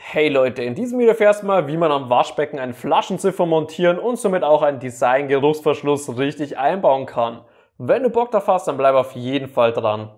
Hey Leute, in diesem Video erfährst du mal, wie man am Waschbecken einen Flaschenziffer montieren und somit auch einen Design-Geruchsverschluss richtig einbauen kann. Wenn du Bock drauf hast, dann bleib auf jeden Fall dran.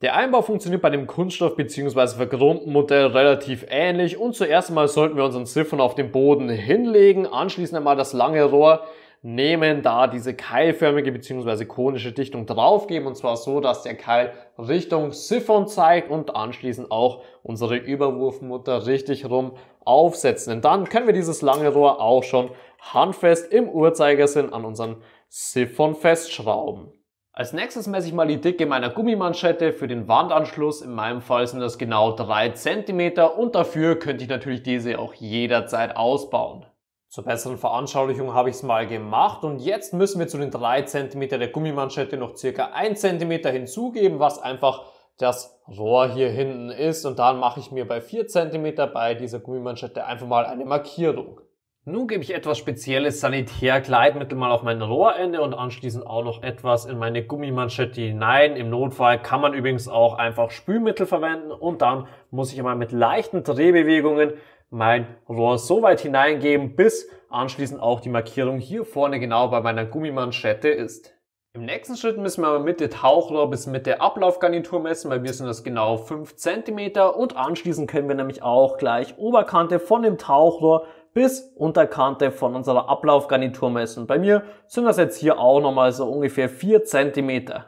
Der Einbau funktioniert bei dem Kunststoff- bzw. verchromten Modell relativ ähnlich und zuerst einmal sollten wir unseren Ziffern auf den Boden hinlegen, anschließend einmal das lange Rohr nehmen, da diese keilförmige bzw. konische Dichtung draufgeben und zwar so, dass der Keil Richtung Siphon zeigt und anschließend auch unsere Überwurfmutter richtig rum aufsetzen. Denn dann können wir dieses lange Rohr auch schon handfest im Uhrzeigersinn an unseren Siphon festschrauben. Als nächstes messe ich mal die Dicke meiner Gummimanschette für den Wandanschluss. In meinem Fall sind das genau drei Zentimeter und dafür könnte ich natürlich diese auch jederzeit ausbauen. Zur besseren Veranschaulichung habe ich es mal gemacht und jetzt müssen wir zu den drei Zentimeter der Gummimanschette noch circa ein Zentimeter hinzugeben, was einfach das Rohr hier hinten ist und dann mache ich mir bei vier Zentimeter bei dieser Gummimanschette einfach mal eine Markierung. Nun gebe ich etwas spezielles Sanitärkleidmittel mal auf mein Rohrende und anschließend auch noch etwas in meine Gummimanschette hinein. Im Notfall kann man übrigens auch einfach Spülmittel verwenden und dann muss ich einmal mit leichten Drehbewegungen mein Rohr so weit hineingeben, bis anschließend auch die Markierung hier vorne genau bei meiner Gummimanschette ist. Im nächsten Schritt müssen wir aber mit der Tauchrohr bis mit der Ablaufgarnitur messen, weil wir sind das genau 5 cm und anschließend können wir nämlich auch gleich Oberkante von dem Tauchrohr bis Unterkante von unserer Ablaufgarnitur messen. Bei mir sind das jetzt hier auch nochmal so ungefähr 4 cm.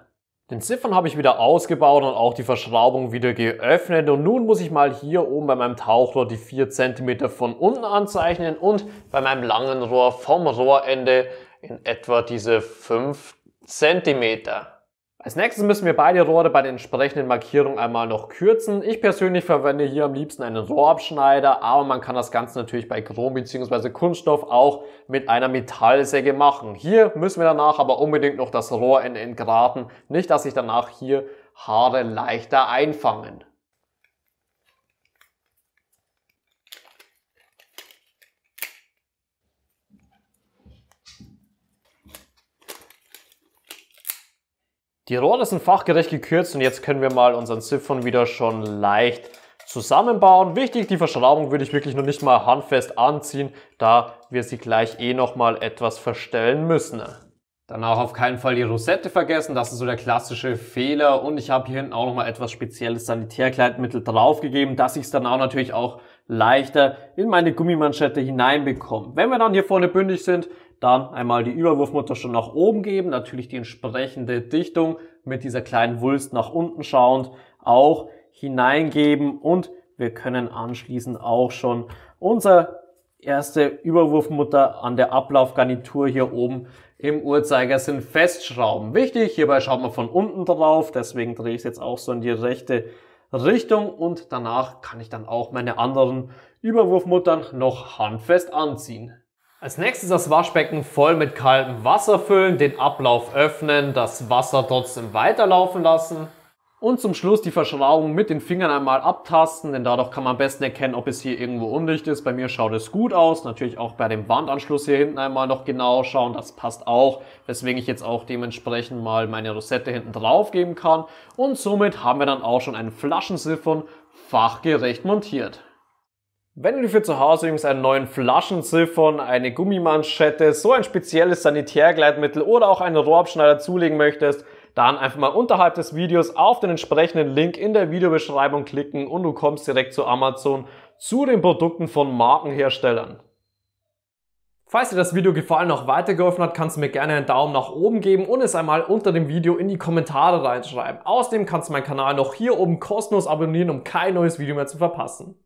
Den Ziffern habe ich wieder ausgebaut und auch die Verschraubung wieder geöffnet und nun muss ich mal hier oben bei meinem Tauchrohr die 4 cm von unten anzeichnen und bei meinem langen Rohr vom Rohrende in etwa diese 5 cm. Als nächstes müssen wir beide Rohre bei der entsprechenden Markierung einmal noch kürzen. Ich persönlich verwende hier am liebsten einen Rohrabschneider, aber man kann das Ganze natürlich bei Chrom bzw. Kunststoff auch mit einer Metallsäge machen. Hier müssen wir danach aber unbedingt noch das Rohr entgraten, nicht dass sich danach hier Haare leichter einfangen. Die Rohre sind fachgerecht gekürzt und jetzt können wir mal unseren Siphon wieder schon leicht zusammenbauen. Wichtig, die Verschraubung würde ich wirklich noch nicht mal handfest anziehen, da wir sie gleich eh nochmal etwas verstellen müssen. Dann auch auf keinen Fall die Rosette vergessen, das ist so der klassische Fehler. Und ich habe hier hinten auch nochmal etwas spezielles Sanitärkleidmittel draufgegeben, dass ich es dann auch natürlich auch leichter in meine Gummimanschette hineinbekomme. Wenn wir dann hier vorne bündig sind, dann einmal die Überwurfmutter schon nach oben geben, natürlich die entsprechende Dichtung mit dieser kleinen Wulst nach unten schauend auch hineingeben und wir können anschließend auch schon unser erste Überwurfmutter an der Ablaufgarnitur hier oben im Uhrzeigersinn festschrauben. Wichtig, hierbei schaut man von unten drauf, deswegen drehe ich es jetzt auch so in die rechte Richtung und danach kann ich dann auch meine anderen Überwurfmuttern noch handfest anziehen. Als nächstes das Waschbecken voll mit kaltem Wasser füllen, den Ablauf öffnen, das Wasser trotzdem weiterlaufen lassen. Und zum Schluss die Verschraubung mit den Fingern einmal abtasten, denn dadurch kann man am besten erkennen, ob es hier irgendwo undicht ist. Bei mir schaut es gut aus. Natürlich auch bei dem Wandanschluss hier hinten einmal noch genau schauen, das passt auch. Weswegen ich jetzt auch dementsprechend mal meine Rosette hinten drauf geben kann. Und somit haben wir dann auch schon einen Flaschensiphon fachgerecht montiert. Wenn du dir für zu Hause übrigens einen neuen Flaschenziffern, eine Gummimanschette, so ein spezielles Sanitärgleitmittel oder auch einen Rohrabschneider zulegen möchtest, dann einfach mal unterhalb des Videos auf den entsprechenden Link in der Videobeschreibung klicken und du kommst direkt zu Amazon zu den Produkten von Markenherstellern. Falls dir das Video gefallen und auch weitergeholfen hat, kannst du mir gerne einen Daumen nach oben geben und es einmal unter dem Video in die Kommentare reinschreiben. Außerdem kannst du meinen Kanal noch hier oben kostenlos abonnieren, um kein neues Video mehr zu verpassen.